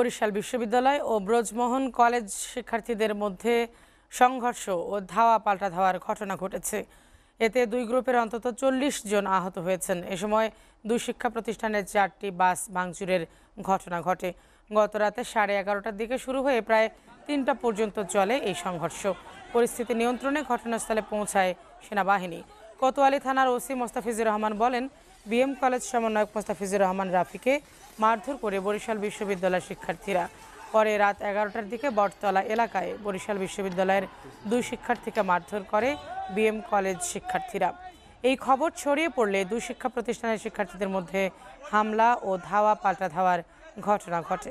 বরিশাল বিশ্ববিদ্যালয় ও ব্রজমোহন কলেজ শিক্ষার্থীদের মধ্যে সংঘর্ষ ও ধাওয়া পাল্টা ধাওয়ার ঘটনা ঘটেছে এতে দুই গ্রুপের অন্তত চল্লিশ জন আহত হয়েছেন এ সময় দুই শিক্ষা প্রতিষ্ঠানের চারটি বাস ভাঙচুরের ঘটনা ঘটে গত রাতে সাড়ে এগারোটার দিকে শুরু হয়ে প্রায় তিনটা পর্যন্ত চলে এই সংঘর্ষ পরিস্থিতি নিয়ন্ত্রণে ঘটনাস্থলে পৌঁছায় সেনাবাহিনী কোতোয়ালি থানার ওসি মোস্তাফিজুর রহমান বলেন বিএম কলেজ সমন্বয়ক মোস্তাফিজুর রহমান রাফিকে মারধর করে বরিশাল বিশ্ববিদ্যালয়ের শিক্ষার্থীরা পরে রাত এগারোটার দিকে বটতলা এলাকায় বরিশাল বিশ্ববিদ্যালয়ের দুই শিক্ষার্থীকে মারধর করে বিএম কলেজ শিক্ষার্থীরা এই খবর ছড়িয়ে পড়লে দুই শিক্ষা প্রতিষ্ঠানের শিক্ষার্থীদের মধ্যে হামলা ও ধাওয়া পাল্টা ধাওয়ার ঘটনা ঘটে